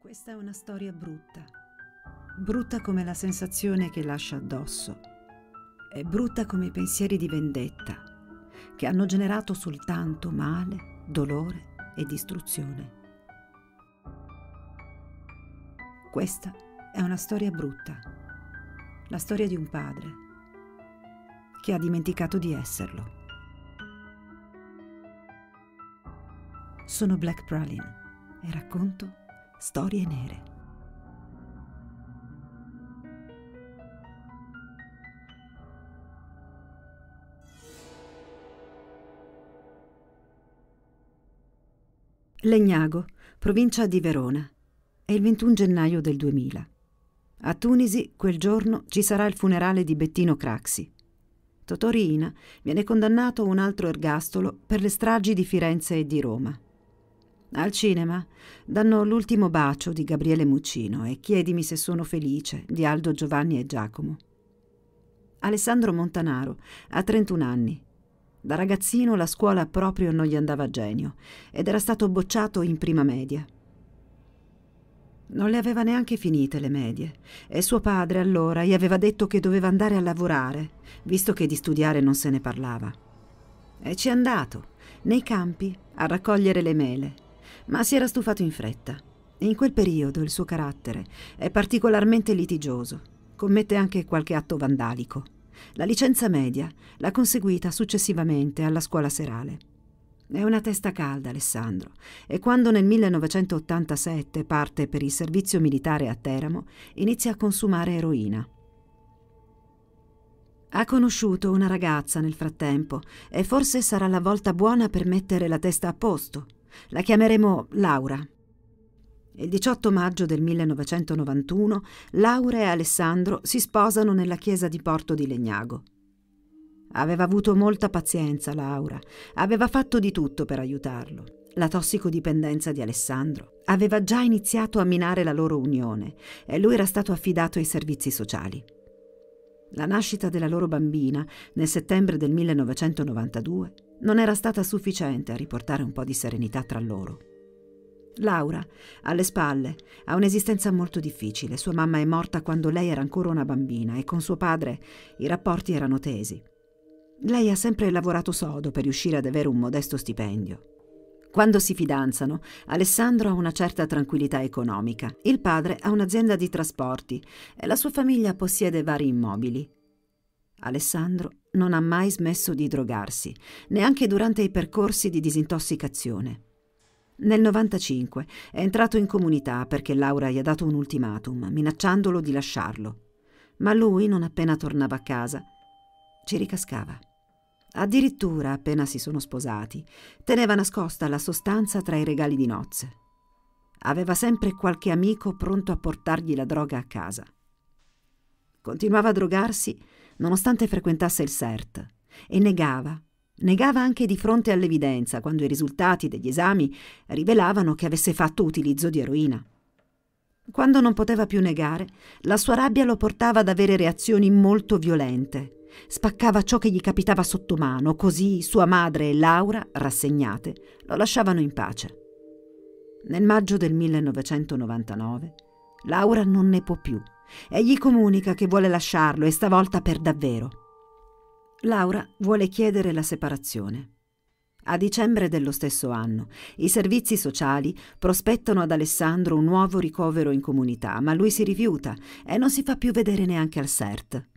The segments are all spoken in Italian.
Questa è una storia brutta. Brutta come la sensazione che lascia addosso. È brutta come i pensieri di vendetta, che hanno generato soltanto male, dolore e distruzione. Questa è una storia brutta. La storia di un padre che ha dimenticato di esserlo. Sono Black Pralin e racconto Storie nere. Legnago, provincia di Verona. È il 21 gennaio del 2000. A Tunisi quel giorno ci sarà il funerale di Bettino Craxi. Totorina viene condannato a un altro ergastolo per le stragi di Firenze e di Roma. Al cinema danno L'ultimo bacio di Gabriele Mucino e Chiedimi se sono felice di Aldo Giovanni e Giacomo. Alessandro Montanaro ha 31 anni. Da ragazzino la scuola proprio non gli andava a genio ed era stato bocciato in prima media. Non le aveva neanche finite le medie e suo padre allora gli aveva detto che doveva andare a lavorare, visto che di studiare non se ne parlava. E ci è andato, nei campi, a raccogliere le mele ma si era stufato in fretta. In quel periodo il suo carattere è particolarmente litigioso, commette anche qualche atto vandalico. La licenza media l'ha conseguita successivamente alla scuola serale. È una testa calda Alessandro e quando nel 1987 parte per il servizio militare a Teramo inizia a consumare eroina. Ha conosciuto una ragazza nel frattempo e forse sarà la volta buona per mettere la testa a posto la chiameremo Laura. Il 18 maggio del 1991 Laura e Alessandro si sposano nella chiesa di Porto di Legnago. Aveva avuto molta pazienza Laura, aveva fatto di tutto per aiutarlo. La tossicodipendenza di Alessandro aveva già iniziato a minare la loro unione e lui era stato affidato ai servizi sociali. La nascita della loro bambina nel settembre del 1992 non era stata sufficiente a riportare un po' di serenità tra loro. Laura, alle spalle, ha un'esistenza molto difficile. Sua mamma è morta quando lei era ancora una bambina e con suo padre i rapporti erano tesi. Lei ha sempre lavorato sodo per riuscire ad avere un modesto stipendio. Quando si fidanzano, Alessandro ha una certa tranquillità economica. Il padre ha un'azienda di trasporti e la sua famiglia possiede vari immobili. Alessandro non ha mai smesso di drogarsi, neanche durante i percorsi di disintossicazione. Nel 95 è entrato in comunità perché Laura gli ha dato un ultimatum, minacciandolo di lasciarlo. Ma lui, non appena tornava a casa, ci ricascava. Addirittura, appena si sono sposati, teneva nascosta la sostanza tra i regali di nozze. Aveva sempre qualche amico pronto a portargli la droga a casa. Continuava a drogarsi nonostante frequentasse il CERT, e negava, negava anche di fronte all'evidenza quando i risultati degli esami rivelavano che avesse fatto utilizzo di eroina. Quando non poteva più negare, la sua rabbia lo portava ad avere reazioni molto violente. Spaccava ciò che gli capitava sotto mano, così sua madre e Laura, rassegnate, lo lasciavano in pace. Nel maggio del 1999, Laura non ne può più e gli comunica che vuole lasciarlo e stavolta per davvero. Laura vuole chiedere la separazione. A dicembre dello stesso anno i servizi sociali prospettano ad Alessandro un nuovo ricovero in comunità, ma lui si rifiuta e non si fa più vedere neanche al CERT.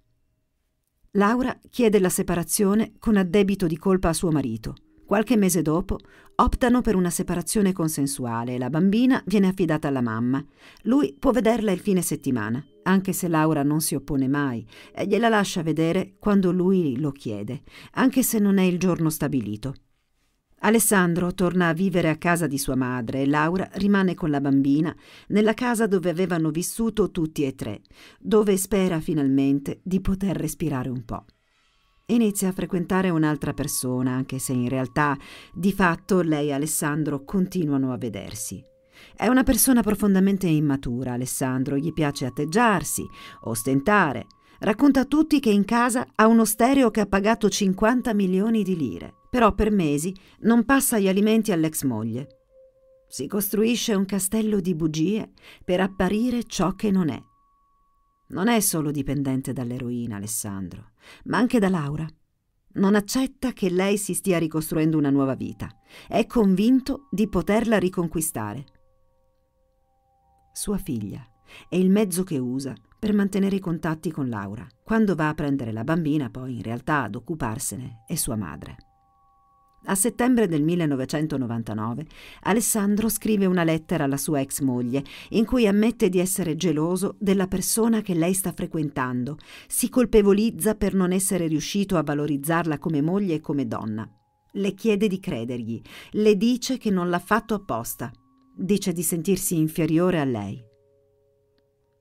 Laura chiede la separazione con addebito di colpa a suo marito. Qualche mese dopo optano per una separazione consensuale e la bambina viene affidata alla mamma. Lui può vederla il fine settimana, anche se Laura non si oppone mai, e gliela lascia vedere quando lui lo chiede, anche se non è il giorno stabilito. Alessandro torna a vivere a casa di sua madre e Laura rimane con la bambina nella casa dove avevano vissuto tutti e tre, dove spera finalmente di poter respirare un po'. Inizia a frequentare un'altra persona, anche se in realtà di fatto lei e Alessandro continuano a vedersi. È una persona profondamente immatura, Alessandro, gli piace atteggiarsi, ostentare. Racconta a tutti che in casa ha uno stereo che ha pagato 50 milioni di lire, però per mesi non passa gli alimenti all'ex moglie. Si costruisce un castello di bugie per apparire ciò che non è. Non è solo dipendente dall'eroina, Alessandro, ma anche da Laura. Non accetta che lei si stia ricostruendo una nuova vita. È convinto di poterla riconquistare. Sua figlia è il mezzo che usa per mantenere i contatti con Laura. Quando va a prendere la bambina, poi in realtà ad occuparsene è sua madre. A settembre del 1999 Alessandro scrive una lettera alla sua ex moglie in cui ammette di essere geloso della persona che lei sta frequentando, si colpevolizza per non essere riuscito a valorizzarla come moglie e come donna. Le chiede di credergli, le dice che non l'ha fatto apposta, dice di sentirsi inferiore a lei.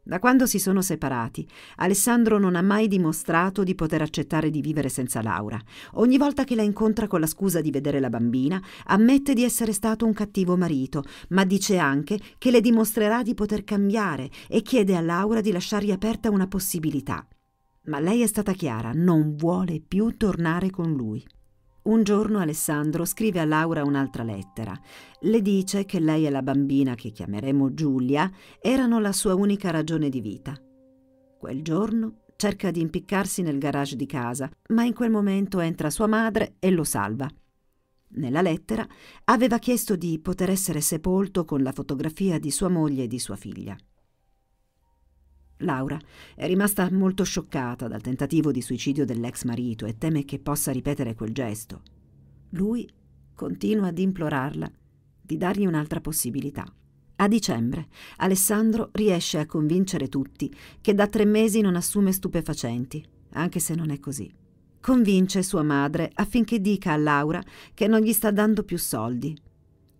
Da quando si sono separati, Alessandro non ha mai dimostrato di poter accettare di vivere senza Laura. Ogni volta che la incontra con la scusa di vedere la bambina, ammette di essere stato un cattivo marito, ma dice anche che le dimostrerà di poter cambiare e chiede a Laura di lasciargli aperta una possibilità. Ma lei è stata chiara, non vuole più tornare con lui. Un giorno Alessandro scrive a Laura un'altra lettera. Le dice che lei e la bambina, che chiameremo Giulia, erano la sua unica ragione di vita. Quel giorno cerca di impiccarsi nel garage di casa, ma in quel momento entra sua madre e lo salva. Nella lettera aveva chiesto di poter essere sepolto con la fotografia di sua moglie e di sua figlia. Laura è rimasta molto scioccata dal tentativo di suicidio dell'ex marito e teme che possa ripetere quel gesto. Lui continua ad implorarla di dargli un'altra possibilità. A dicembre Alessandro riesce a convincere tutti che da tre mesi non assume stupefacenti, anche se non è così. Convince sua madre affinché dica a Laura che non gli sta dando più soldi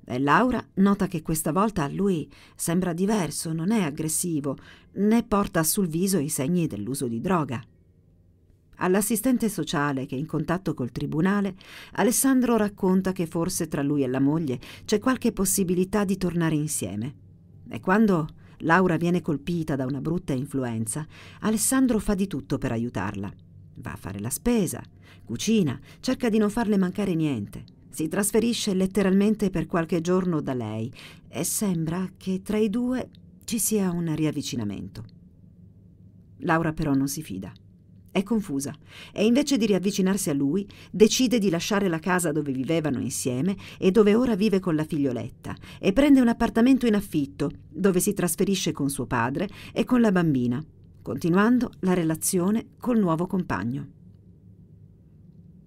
e eh, Laura nota che questa volta a lui sembra diverso, non è aggressivo, né porta sul viso i segni dell'uso di droga. All'assistente sociale che è in contatto col tribunale, Alessandro racconta che forse tra lui e la moglie c'è qualche possibilità di tornare insieme. E quando Laura viene colpita da una brutta influenza, Alessandro fa di tutto per aiutarla. Va a fare la spesa, cucina, cerca di non farle mancare niente si trasferisce letteralmente per qualche giorno da lei e sembra che tra i due ci sia un riavvicinamento. Laura però non si fida. È confusa e invece di riavvicinarsi a lui decide di lasciare la casa dove vivevano insieme e dove ora vive con la figlioletta e prende un appartamento in affitto dove si trasferisce con suo padre e con la bambina, continuando la relazione col nuovo compagno.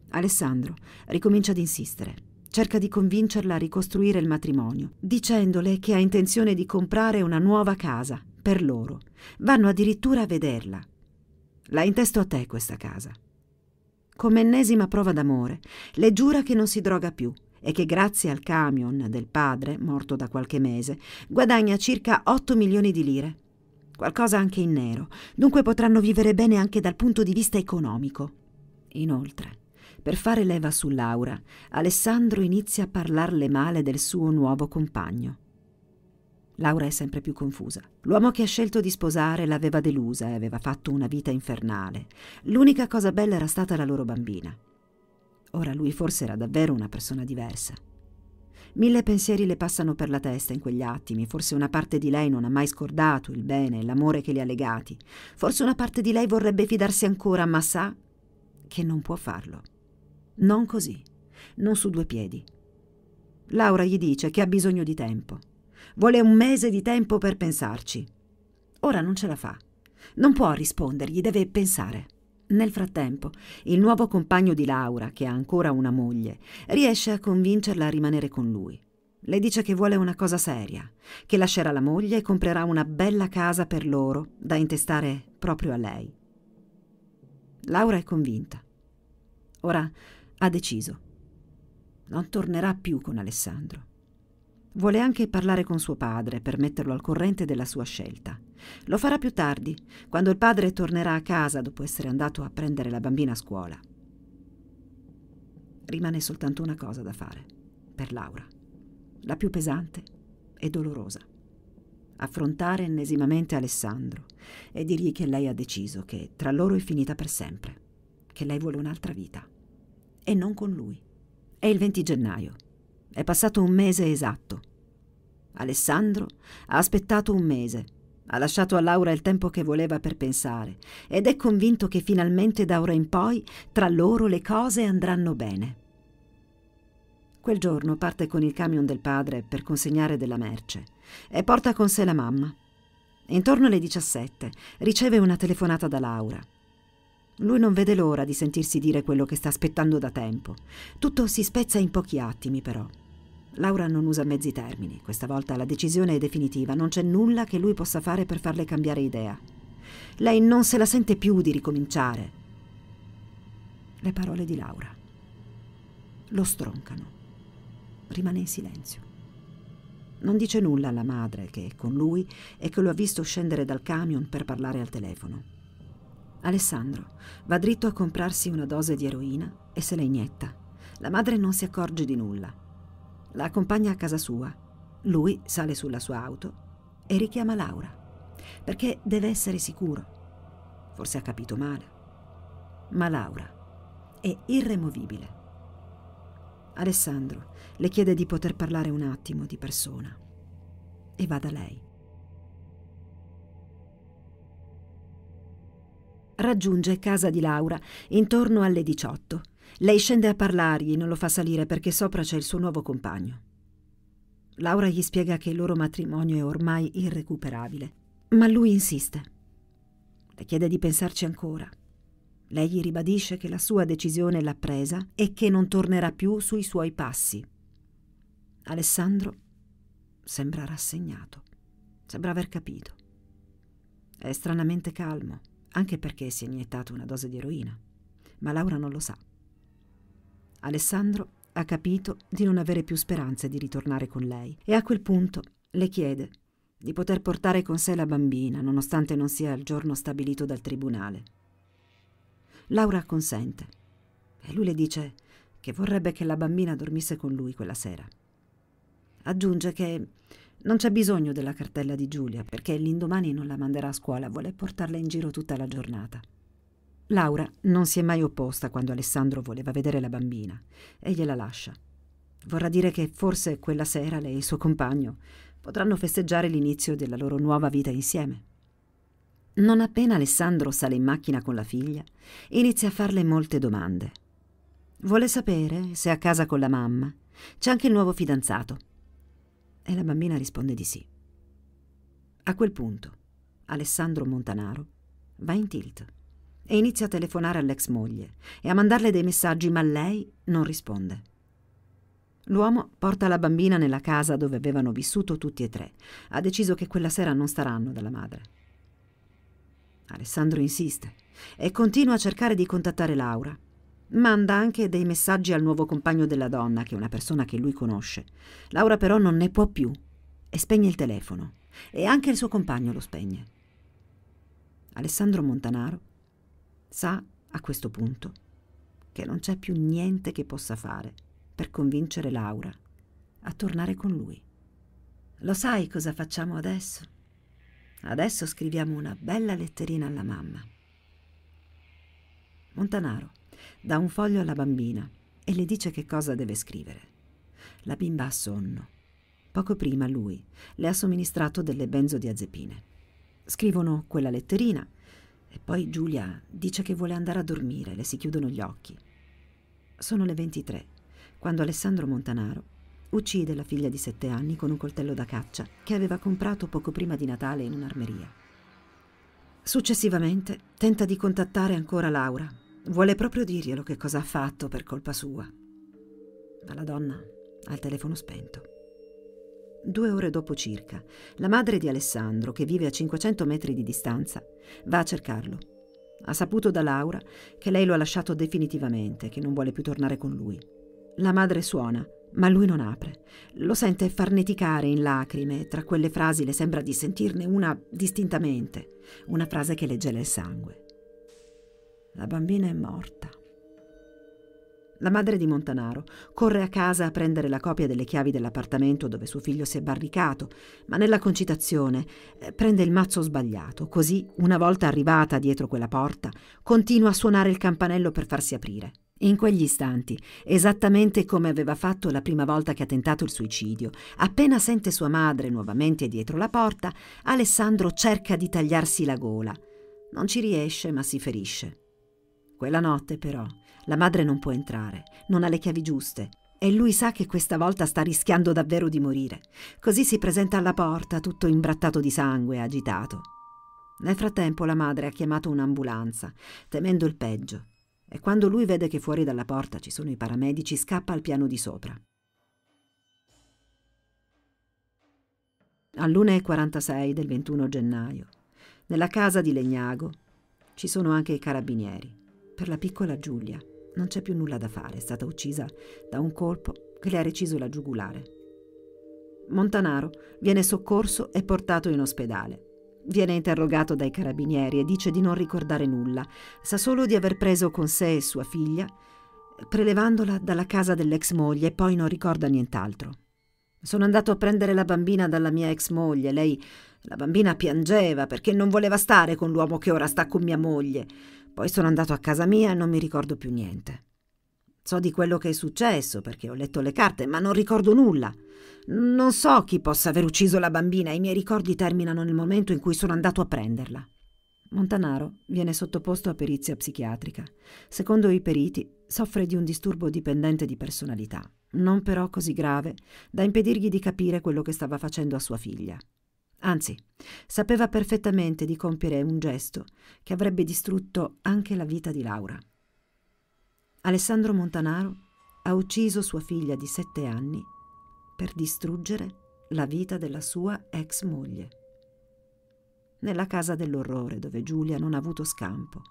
Alessandro ricomincia ad insistere. Cerca di convincerla a ricostruire il matrimonio, dicendole che ha intenzione di comprare una nuova casa per loro. Vanno addirittura a vederla. La intesto a te questa casa. Come ennesima prova d'amore, le giura che non si droga più e che grazie al camion del padre, morto da qualche mese, guadagna circa 8 milioni di lire. Qualcosa anche in nero, dunque potranno vivere bene anche dal punto di vista economico. Inoltre, per fare leva su Laura, Alessandro inizia a parlarle male del suo nuovo compagno. Laura è sempre più confusa. L'uomo che ha scelto di sposare l'aveva delusa e aveva fatto una vita infernale. L'unica cosa bella era stata la loro bambina. Ora lui forse era davvero una persona diversa. Mille pensieri le passano per la testa in quegli attimi, forse una parte di lei non ha mai scordato il bene e l'amore che li ha legati, forse una parte di lei vorrebbe fidarsi ancora, ma sa che non può farlo. Non così, non su due piedi. Laura gli dice che ha bisogno di tempo. Vuole un mese di tempo per pensarci. Ora non ce la fa. Non può rispondergli, deve pensare. Nel frattempo, il nuovo compagno di Laura, che ha ancora una moglie, riesce a convincerla a rimanere con lui. Le dice che vuole una cosa seria, che lascerà la moglie e comprerà una bella casa per loro da intestare proprio a lei. Laura è convinta. Ora ha deciso. Non tornerà più con Alessandro. Vuole anche parlare con suo padre per metterlo al corrente della sua scelta. Lo farà più tardi, quando il padre tornerà a casa dopo essere andato a prendere la bambina a scuola. Rimane soltanto una cosa da fare, per Laura, la più pesante e dolorosa. Affrontare ennesimamente Alessandro e dirgli che lei ha deciso che tra loro è finita per sempre, che lei vuole un'altra vita e non con lui. È il 20 gennaio. È passato un mese esatto. Alessandro ha aspettato un mese, ha lasciato a Laura il tempo che voleva per pensare ed è convinto che finalmente da ora in poi tra loro le cose andranno bene. Quel giorno parte con il camion del padre per consegnare della merce e porta con sé la mamma. Intorno alle 17 riceve una telefonata da Laura. Lui non vede l'ora di sentirsi dire quello che sta aspettando da tempo. Tutto si spezza in pochi attimi, però. Laura non usa mezzi termini. Questa volta la decisione è definitiva. Non c'è nulla che lui possa fare per farle cambiare idea. Lei non se la sente più di ricominciare. Le parole di Laura lo stroncano. Rimane in silenzio. Non dice nulla alla madre che è con lui e che lo ha visto scendere dal camion per parlare al telefono. Alessandro va dritto a comprarsi una dose di eroina e se la inietta. La madre non si accorge di nulla. La accompagna a casa sua. Lui sale sulla sua auto e richiama Laura, perché deve essere sicuro. Forse ha capito male. Ma Laura è irremovibile. Alessandro le chiede di poter parlare un attimo di persona e va da lei. Raggiunge casa di Laura intorno alle 18. Lei scende a parlargli, non lo fa salire perché sopra c'è il suo nuovo compagno. Laura gli spiega che il loro matrimonio è ormai irrecuperabile, ma lui insiste. Le chiede di pensarci ancora. Lei gli ribadisce che la sua decisione l'ha presa e che non tornerà più sui suoi passi. Alessandro sembra rassegnato, sembra aver capito. È stranamente calmo anche perché si è iniettato una dose di eroina, ma Laura non lo sa. Alessandro ha capito di non avere più speranze di ritornare con lei e a quel punto le chiede di poter portare con sé la bambina nonostante non sia il giorno stabilito dal tribunale. Laura consente e lui le dice che vorrebbe che la bambina dormisse con lui quella sera. Aggiunge che non c'è bisogno della cartella di Giulia perché l'indomani non la manderà a scuola, vuole portarla in giro tutta la giornata. Laura non si è mai opposta quando Alessandro voleva vedere la bambina e gliela lascia. Vorrà dire che forse quella sera lei e il suo compagno potranno festeggiare l'inizio della loro nuova vita insieme. Non appena Alessandro sale in macchina con la figlia, inizia a farle molte domande. Vuole sapere se a casa con la mamma. C'è anche il nuovo fidanzato e la bambina risponde di sì. A quel punto, Alessandro Montanaro va in tilt e inizia a telefonare all'ex moglie e a mandarle dei messaggi, ma lei non risponde. L'uomo porta la bambina nella casa dove avevano vissuto tutti e tre. Ha deciso che quella sera non staranno dalla madre. Alessandro insiste e continua a cercare di contattare Laura, Manda anche dei messaggi al nuovo compagno della donna, che è una persona che lui conosce. Laura però non ne può più e spegne il telefono. E anche il suo compagno lo spegne. Alessandro Montanaro sa a questo punto che non c'è più niente che possa fare per convincere Laura a tornare con lui. Lo sai cosa facciamo adesso? Adesso scriviamo una bella letterina alla mamma. Montanaro dà un foglio alla bambina e le dice che cosa deve scrivere. La bimba ha sonno. Poco prima lui le ha somministrato delle benzodiazepine. Scrivono quella letterina e poi Giulia dice che vuole andare a dormire, le si chiudono gli occhi. Sono le 23, quando Alessandro Montanaro uccide la figlia di sette anni con un coltello da caccia che aveva comprato poco prima di Natale in un'armeria. Successivamente tenta di contattare ancora Laura, Vuole proprio dirglielo che cosa ha fatto per colpa sua. Ma la donna ha il telefono spento. Due ore dopo circa, la madre di Alessandro, che vive a 500 metri di distanza, va a cercarlo. Ha saputo da Laura che lei lo ha lasciato definitivamente, che non vuole più tornare con lui. La madre suona, ma lui non apre. Lo sente farneticare in lacrime, tra quelle frasi le sembra di sentirne una distintamente, una frase che le gela il sangue. La bambina è morta. La madre di Montanaro corre a casa a prendere la copia delle chiavi dell'appartamento dove suo figlio si è barricato, ma nella concitazione eh, prende il mazzo sbagliato, così, una volta arrivata dietro quella porta, continua a suonare il campanello per farsi aprire. In quegli istanti, esattamente come aveva fatto la prima volta che ha tentato il suicidio, appena sente sua madre nuovamente dietro la porta, Alessandro cerca di tagliarsi la gola. Non ci riesce, ma si ferisce. Quella notte, però, la madre non può entrare, non ha le chiavi giuste e lui sa che questa volta sta rischiando davvero di morire. Così si presenta alla porta, tutto imbrattato di sangue, agitato. Nel frattempo la madre ha chiamato un'ambulanza, temendo il peggio, e quando lui vede che fuori dalla porta ci sono i paramedici, scappa al piano di sopra. all'1.46 del 21 gennaio. Nella casa di Legnago ci sono anche i carabinieri. Per la piccola Giulia non c'è più nulla da fare, è stata uccisa da un colpo che le ha reciso la giugulare. Montanaro viene soccorso e portato in ospedale. Viene interrogato dai carabinieri e dice di non ricordare nulla, sa solo di aver preso con sé sua figlia, prelevandola dalla casa dell'ex moglie e poi non ricorda nient'altro. Sono andato a prendere la bambina dalla mia ex moglie, lei la bambina piangeva perché non voleva stare con l'uomo che ora sta con mia moglie. Poi sono andato a casa mia e non mi ricordo più niente. So di quello che è successo perché ho letto le carte, ma non ricordo nulla. Non so chi possa aver ucciso la bambina, i miei ricordi terminano nel momento in cui sono andato a prenderla. Montanaro viene sottoposto a perizia psichiatrica. Secondo i periti, soffre di un disturbo dipendente di personalità, non però così grave da impedirgli di capire quello che stava facendo a sua figlia. Anzi, sapeva perfettamente di compiere un gesto che avrebbe distrutto anche la vita di Laura. Alessandro Montanaro ha ucciso sua figlia di sette anni per distruggere la vita della sua ex moglie. Nella casa dell'orrore dove Giulia non ha avuto scampo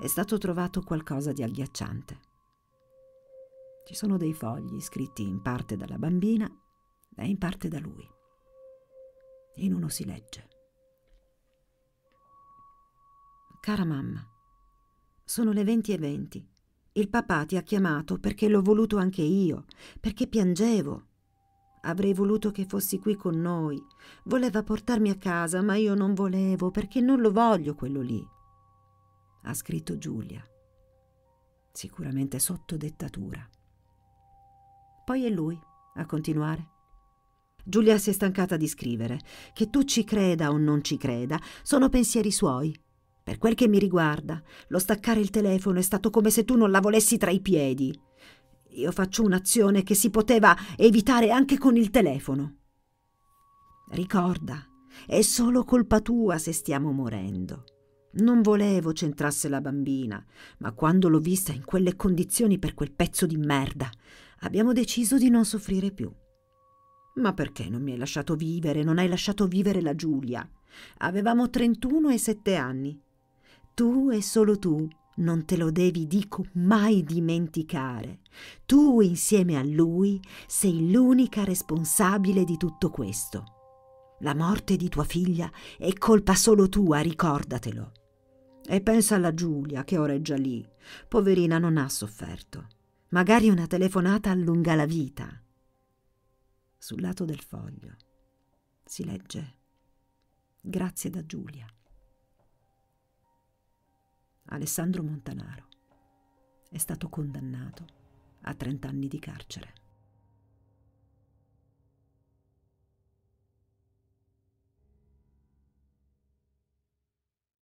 è stato trovato qualcosa di agghiacciante. Ci sono dei fogli scritti in parte dalla bambina e in parte da lui in uno si legge. Cara mamma, sono le 20 e 20. Il papà ti ha chiamato perché l'ho voluto anche io, perché piangevo. Avrei voluto che fossi qui con noi. Voleva portarmi a casa, ma io non volevo perché non lo voglio quello lì. Ha scritto Giulia. Sicuramente sotto dettatura. Poi è lui a continuare. Giulia si è stancata di scrivere. Che tu ci creda o non ci creda, sono pensieri suoi. Per quel che mi riguarda, lo staccare il telefono è stato come se tu non la volessi tra i piedi. Io faccio un'azione che si poteva evitare anche con il telefono. Ricorda, è solo colpa tua se stiamo morendo. Non volevo c'entrasse la bambina, ma quando l'ho vista in quelle condizioni per quel pezzo di merda, abbiamo deciso di non soffrire più. Ma perché non mi hai lasciato vivere, non hai lasciato vivere la Giulia? Avevamo 31 e 7 anni. Tu e solo tu non te lo devi, dico, mai dimenticare. Tu, insieme a lui, sei l'unica responsabile di tutto questo. La morte di tua figlia è colpa solo tua, ricordatelo. E pensa alla Giulia, che ora è già lì. Poverina non ha sofferto. Magari una telefonata allunga la vita. Sul lato del foglio si legge Grazie da Giulia. Alessandro Montanaro è stato condannato a 30 anni di carcere.